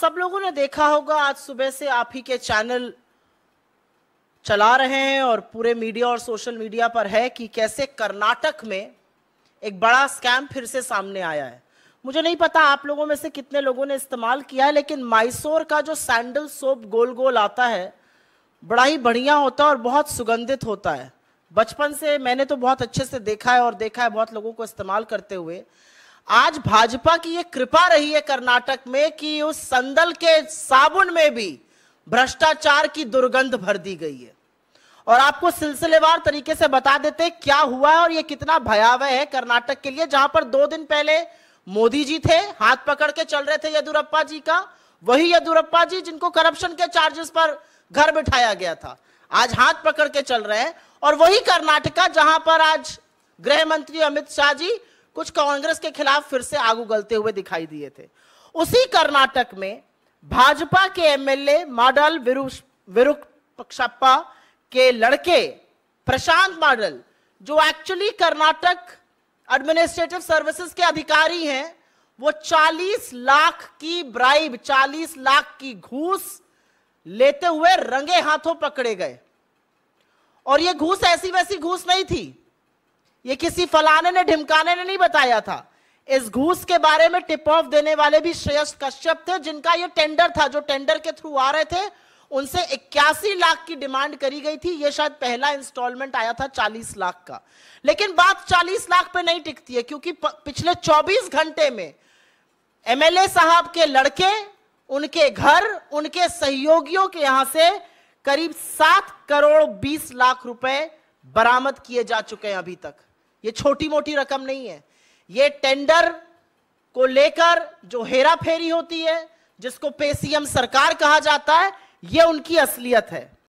सब लोगों ने देखा होगा आज सुबह से आप ही के चैनल चला रहे हैं और पूरे मीडिया और सोशल मीडिया पर है कि कैसे कर्नाटक में एक बड़ा स्कैम फिर से सामने आया है मुझे नहीं पता आप लोगों में से कितने लोगों ने इस्तेमाल किया है लेकिन माइसोर का जो सैंडल सोप गोल गोल आता है बड़ा ही बढ़िया होता है और बहुत सुगंधित होता है बचपन से मैंने तो बहुत अच्छे से देखा है और देखा है बहुत लोगों को इस्तेमाल करते हुए आज भाजपा की ये कृपा रही है कर्नाटक में कि उस संदल के साबुन में भी भ्रष्टाचार की दुर्गंध भर दी गई है और आपको सिलसिलेवार तरीके से बता देते क्या हुआ है और ये कितना भयावह है कर्नाटक के लिए जहां पर दो दिन पहले मोदी जी थे हाथ पकड़ के चल रहे थे येदुरप्पा जी का वही येदुरप्पा जी जिनको करप्शन के चार्जेस पर घर बिठाया गया था आज हाथ पकड़ के चल रहे हैं और वही कर्नाटका जहां पर आज गृह मंत्री अमित शाह जी कुछ कांग्रेस के खिलाफ फिर से आग उगलते हुए दिखाई दिए थे उसी कर्नाटक में भाजपा के एमएलए मॉडल विरुक के लड़के प्रशांत मॉडल जो एक्चुअली कर्नाटक एडमिनिस्ट्रेटिव सर्विसेज के अधिकारी हैं वो 40 लाख की ब्राइब 40 लाख की घूस लेते हुए रंगे हाथों पकड़े गए और ये घूस ऐसी वैसी घूस नहीं थी ये किसी फलाने ने ढिमकाने ने नहीं बताया था इस घूस के बारे में टिप ऑफ देने वाले भी श्रेयस कश्यप थे जिनका ये टेंडर था जो टेंडर के थ्रू आ रहे थे उनसे इक्यासी लाख की डिमांड करी गई थी ये शायद पहला इंस्टॉलमेंट आया था 40 लाख का लेकिन बात 40 लाख पे नहीं टिकती है क्योंकि पिछले 24 घंटे में एमएलए साहब के लड़के उनके घर उनके सहयोगियों के यहां से करीब सात करोड़ बीस लाख रुपए बरामद किए जा चुके हैं अभी तक ये छोटी मोटी रकम नहीं है ये टेंडर को लेकर जो हेरा फेरी होती है जिसको पेसीएम सरकार कहा जाता है यह उनकी असलियत है